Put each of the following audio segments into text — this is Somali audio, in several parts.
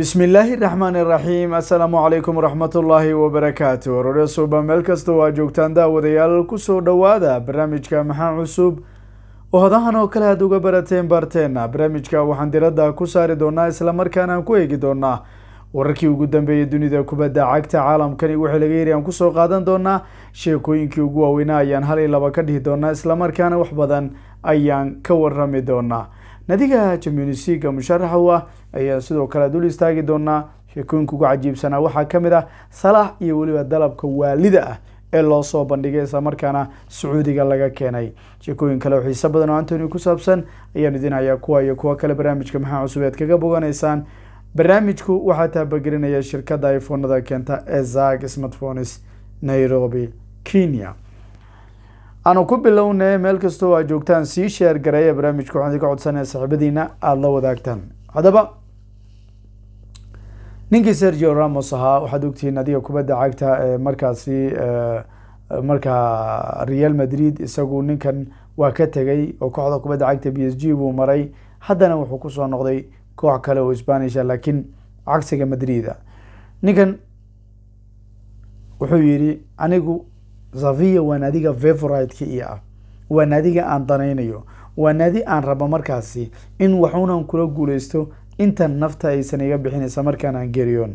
بسم الله الرحمن الرحيم السلام عليكم ورحمة الله وبركاته رسوبة ملكستو واجوكتان داوديال كسو دوادا برامج كامحان عصوب وهدهان oo kale aad uga barateen barteena barnaamijka waxaan diradda ku saari doonaa isla markaana aan ku eegi doonaa wararkii ugu dambeeyay dunida kubadda cagta caalamkani wixii laga yiri aan kusoo qaadan doonaa sheekooyinkii ugu waaweynaa ayaan hal iyo laba ka dhihi doonaa islamarkaana wax badan ayaan ka warami doonaa nadiga champions leaga musharaxa u ah ayaa sidoo kale dul istaagi doonaa sheekooyinka ugu cajiibsanaa waxaa kamid ah salaax iyo weliba dalabka waalida ah ee loo soo bandhigay isla markaana sacuudiga laga keenay sheekooyin kale oo xiise badan oo antony ku saabsan ayaan idin hayaa kuwa iyo kuwo kale barnaamijka maxaa cusub ead kaga boganaysaan barnaamijku waxaa taabagelinaya shirkadda ifoonada keenta ee zag smartphones nairobi kenya aanu ku bilownay meel kastoo aa joogtaan sii sheer gareeya barnaamijka waxaan idinka codsanaya saaxiibadiina aada la wadaagtaan haddaba ninkii sergio ramos ahaa waxaad ogtihiin adiga kubadda cagta ee eh, markaasi eh, markaa real madrid isagu ninkan waa ka tegay oo kooxda kubadda cagta b s g buu maray haddana wuxuu kusoo noqday koox kale oo spanisha laakiin cagsiga madrida ninkan wuxuu yidhi anigu zaviya waa naadiga favorite-ka io ah waa naadiga aan danaynayo waa naadi aan rabo markaasi in waxuunan kula guulaysto intan nafta aysan iga bixinaysa markaan aan geriyoon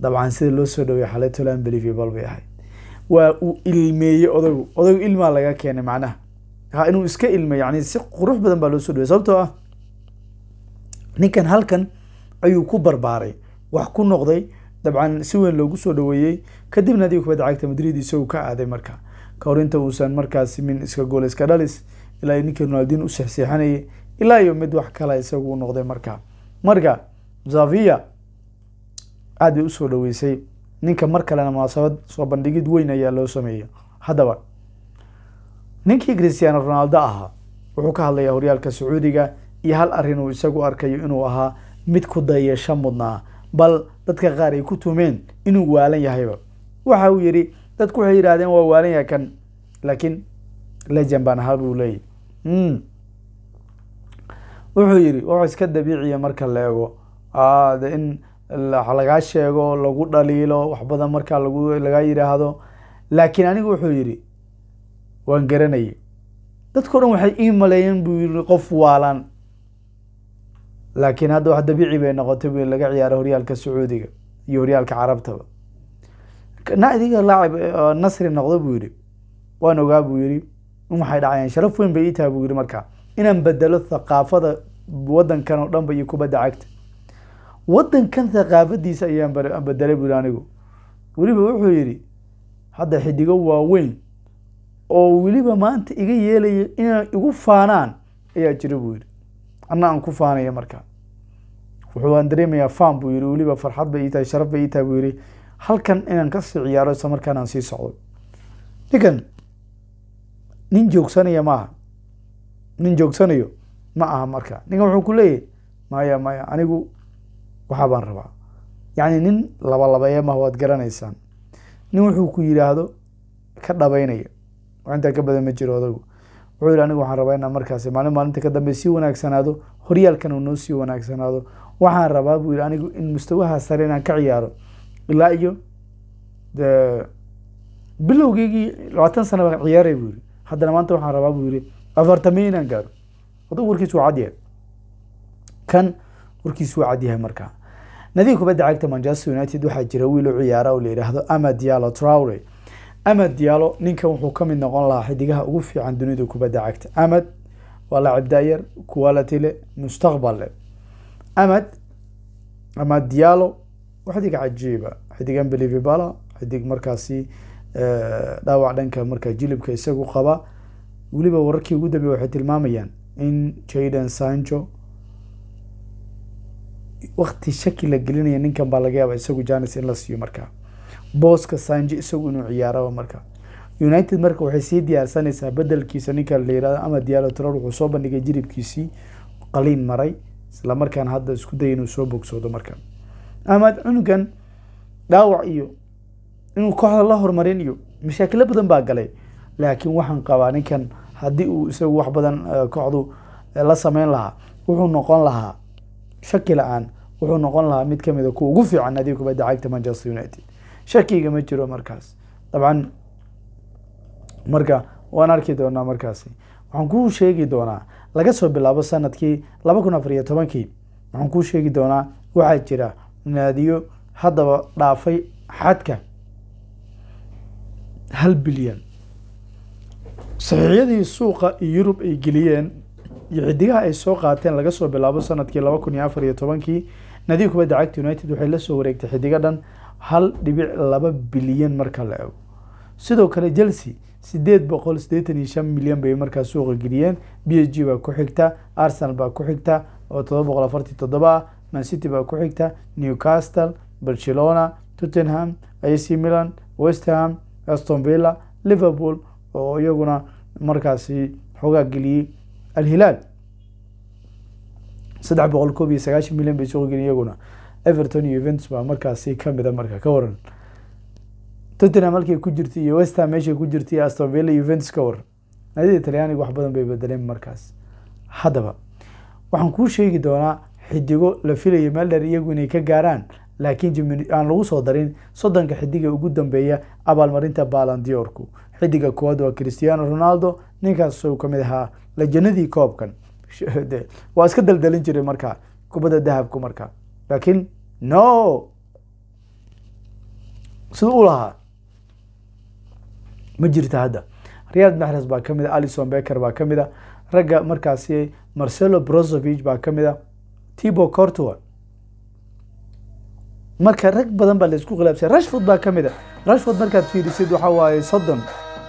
dabcan sida loo soo dhaweey xalay tolan believable bay waa uu ilmeeyey odagu odagu ilmaa laga keenay macnaha ha inuu iska ilmay yani si qurux badan baa loo soo dhawey sababtoo ah ninkan halkan ayuu ku barbaaray wax ku noqday dabcan si weyn loogu soo dhaweeyey kadibna adiga kubadda cagta madrid isagu ka aaday marka ka inta uusan markaasi min iska gool iska dhalis ilaa ninkii ronaldin u seexseexanayay ilaa iyo mid wax kala isagu u noqday marka marka zavia aad bay usoo dhaweysay ninka mar kalena munaasabad soo bandhigid weyn ayaa loo sameeya haddaba ninkii christiano ronaldo ahaa wuxuu ka hadlayaa horyaalka sacuudiga iyo hal arrin uu isagu arkayo inuu ahaa mid ku dayasha mudnaa bal dadka qaar ay ku tumeen inuu waalan yahayba waxa uu yidhi dadku waxay yidhahdeen waa waalan yahay kan laakiin lejan baan ahaa buu leeyahy hmm. wuxuu yidhi wuxuu iska dabiiciya marka la eego ah, de in lagaa sheego lagu dhaliilo wax badan markaa lagu lagaa yidhaahdo laakiin anigu wuxuu yidhi waan garanayay dadkao dhan waxay ii maleeyeen buu yidhi qof waalan laakiin hadda wax dabiici bay noqotay bu in laga ciyaaro horyaalka sacuudiga iyo horyaalka carabtaba nadiga laacib nasri noqdo buu yihi waan ogaa buu yihi in waxay dhacayeen sharaf weyn bay ii tahay buu yihi markaa inaan bedelo thaqaafada wadankan oo dhan ba iyo kubadda cagta wadankan thaqaafadiisa ayaan bedelay buu yihi anigu weliba wuxuu yidhi hadda xidigo waaweyn oo weliba maanta iga yeelaya inay igu faanaan ayaa jira buu yihi anna aan ku faanaya marka wuxuu aan dareemayaa fan buu yihi weliba farxad bay iitahay sharaf bay iitahay buu yihi halkan inaan kasii ciyaaro isla markaan aan sii socdo ninkan nin joogsanaya maaha nin joogsanayo ma aha marka ninkan wuxuu ku leeyahy maya maya anigu waxaa baan rabaa yacni nin labalabeeye mah waad garanaysaan nin wuxuu ku yidhaahdo ka dhabaynaya wax intaa ka badan ma jiro adagu wuxuu yidhi anigu waxaan rabaa inaan markaasi maalin maalinta ka dambe sii wanaagsanaado horyaalkan noo sii wanaagsanaado waxaan rabaa buu yidhi anigu in mustawaha sare inaan ka ciyaaro ilaa iyo de bilowgeygii labaatan sana baan ciyaaray buu yidhi haddana maanta waxaan rabaa buu yidhi afartamiya inaan gaaro adugu warkiis waa cadyahay kan warkiis waa cadyahay markaa nadiir kubadda cagta manchester united waxaa jira wiil u ciyaara oo la yidhaahdo ama diallo trowre amad yaalo ninkan wuxuu ka mid noqon lahaa xidigaha ugu fiican dunidu kubadda cagta amad waa laacib daayar qualityle mustaqballe amad ama diyaalo waa xidig cajiiba xidigan belivibala xidig markaasi eh, dhaawac dhanka markaa jilibka isagu qaba weliba wararkii ugu dambeya waxay tilmaamayaan in jayden sancho wakti shaki la gelinaya ninkan baa laga yaaba isagu janis in la siiyo markaa booska sanji isagu inuu ciyaaraba marka united marka waxay sii diyaarsanaysaa bedelkiisa ninka layirahdo ama diyaalo tral wuxuu soo bandhigay jiribkiisii qaliin maray isla hadda isku daya inuu soo bogsoodo marka amaad cunugan dhaawac iyo inuu kooxda la horumarin iyo mashaakilo badan baa galay laakiin waxaan qabaa ninkan haddii uu isagu wax badan eh, kooxdu eh, la sameyn lahaa wuxuu noqon lahaa shaki la-aan wuxuu noqon lahaa mid kamida ah kuwa ugu fiican adiga kubadda cagta manchester united shakiga ma jiro markaas dabcan marka waan arki doonaa markaasi waxaan kuu sheegi doonaa laga soo bilaabo sanadkii laba kun afar iyo tobankii waxaan kuu sheegi doonaa waxaa jira naadiyo haddaba dhaafay xadka hal bilyan saxiixyadii suuqa yurub ay geliyeen iyo xidigaha ay soo qaateen laga soo bilaabo sanadkii laba kun iyo afariyo tobankii naadiyo kubadda cagta united waxay la soo wareegtay xidiga dhan hal dhibic laba bilyan marka la ego sidoo kale chelsea sideed boqol sideetan iyo shan milyan bay markaa suuqa geliyeen b h g baa ku xigta arsenal baa ku xigta oo todoba boqol afartii toddoba ah mancity baa ku xigta newcastle barcelona tottenham ac milan westerham aston villa liverpool oo iyaguna markaasi xoogaa geliyey alhilaal saddex boqol koob iyo sagaashan milyan bay suuqa geliyen iyaguna everton iyo eventus baa markaasi kamida marka ka waran tottenham halkay ku jirtay iyo westham meeshay ku jirtay astonville iyo eventus ka waran naadida talyaaniga wax badan bay bedeleen markaas haddaba waxaan kuu sheegi doonaa xidigo la filayo meeldheer iyagu inay ka gaaraan laakiin aan lagu soo darin soddonka xidiga ugu dambeeya abaalmarinta baalandiorku xidiga koowaad waa christiano ronaldo ninkaas u kamid ahaa lajanadii koobkan waa iska daldalan jiray markaa kubadda dahabku marka laakiin no siduu u lahaa ma jirta hadda riyad maxres baa kamida a alison becker baa kamid a ragga markaasi marcelo brosovich baa kamida a tibo cortua marka rag badan baa laisku khilaafsay rashford baa kamid a rashford markaad fiirisid waxaa waaye soddon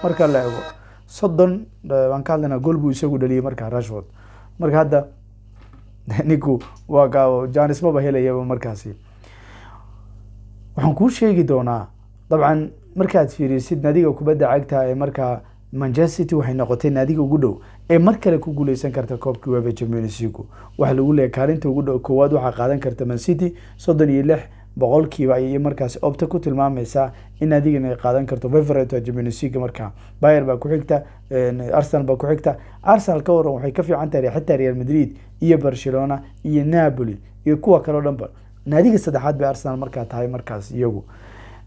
marka la ego soddon eh, waan ka hadlaynaa gool buu isagu dhaliyay markaa rashford marka hadda ninku waa janis maba helayaba markaasi waxaan kuu sheegi doonaa dabcan markaad fiirisid nadiga kubadda cagta ee markaa manchester city waxay noqotay nadiga ugu dhow ee mar kale ku guuleysan karta koobkii wefa champions league waxaa lagu leeyahy kaalinta ugu dhow koowaad waxaa qaadan karta man city soddon iyo lix boqolkiiba ayay markaas opta ku tilmaamaysaa in adigan ay qaadan karto favorito jimnsiga markaa bayer baa ku xigta arsenal baa ku xigta arsenal ka waran waxay ka fiican tahay xitaa real madrid iyo barcelona iyo napoli iyo kuwa kaleo dhanba naadiga saddexaad bay arsenal markaa tahay markaas iyagu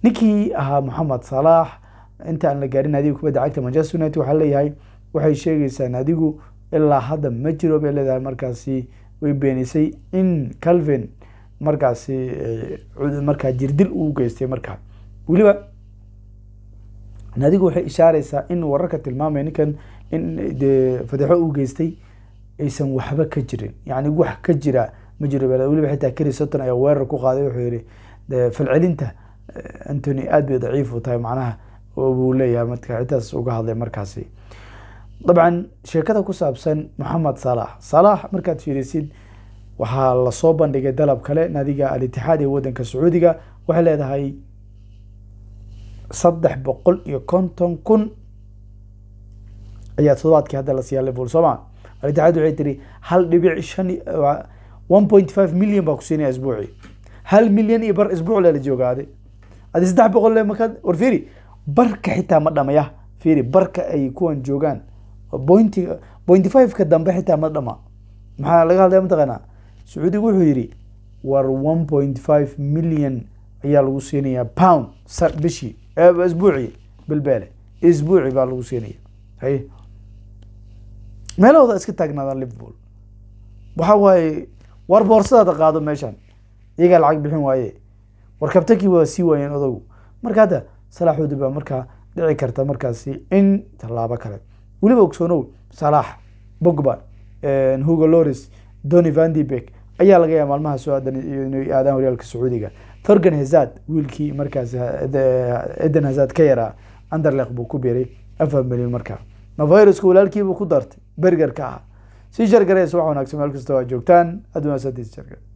ninkii ahaa moxamed salaax intaan la gaarin naadiga kubadda cagta manchester united waxaa leeyahay waxay sheegaysaa naadigu ilaa hadda ma jiro bay leedahay markaasi way beenisay in calvin markaasi eh, markaa jirdil uu geystay markaa weliba nadigu waxay ishaareysaa in wararka tilmaamaya ninkan in dee fadeexo uu geystay aysan waxba ka jirin yacni wax ka jira ma jiro weliba xitaa keri sotton ayaa weerar ku qaaday wuxuu yihi falcelinta eh, antony aada bay daciif u tahay macnaha buu leeyahay marka intaas uga hadlay markaasi dabcan sheekada ku saabsan moxamed salax salax markaad fiirisid waxaa lasoo bandhigay dalab kale naadiga alitixaad ee wadanka sacuudiga waxay leedahay saddex boqol iyo konton kun ayaa toddobaadkii hadda la siiyaa liverpool soo maa alitixaad waxay tiri hal dhibic shan one point five million baa ku siinaya isbuuci hal milyan iyo bar isbuuc lela joogaade adi saddex boqol le markaad war fiiri barka xitaa ma dhamaya fiiri barka ay kuwan joogaan point point five ka dambe xitaa ma dhama maxaa laga hadlaya mataqaanaa sacuudiga wuxuu yidhi war one point five million ayaa lagu siinayaa pound bishii isbuuci bilbeele isbuuci baa lagu siinaya hay meelahooda iska taagnaadaan liverpool waxa waaye war boorsadaada qaado meeshan iyagaa lacag bixin waaye war kabtankii waa sii waayeen odagu marka hadda salaaxoodi baa markaa dhici karta markaasi in tallaabo kale weliba ogsoonow salaax bogba hugo loris doni van de beck ayaa laga yaaba maalmaha soo aadan inay aadaan horyaalka sacuudiga thorgan hazard wiilkii markaas eden hazard ka yaraa anderlek buu ku biray afar milyan markaa navirusku walaalkiibuu ku dartay bergerka ah si shargareys wax wanaagsan meel kasta waa joogtaan aad wanaagsantiis shargar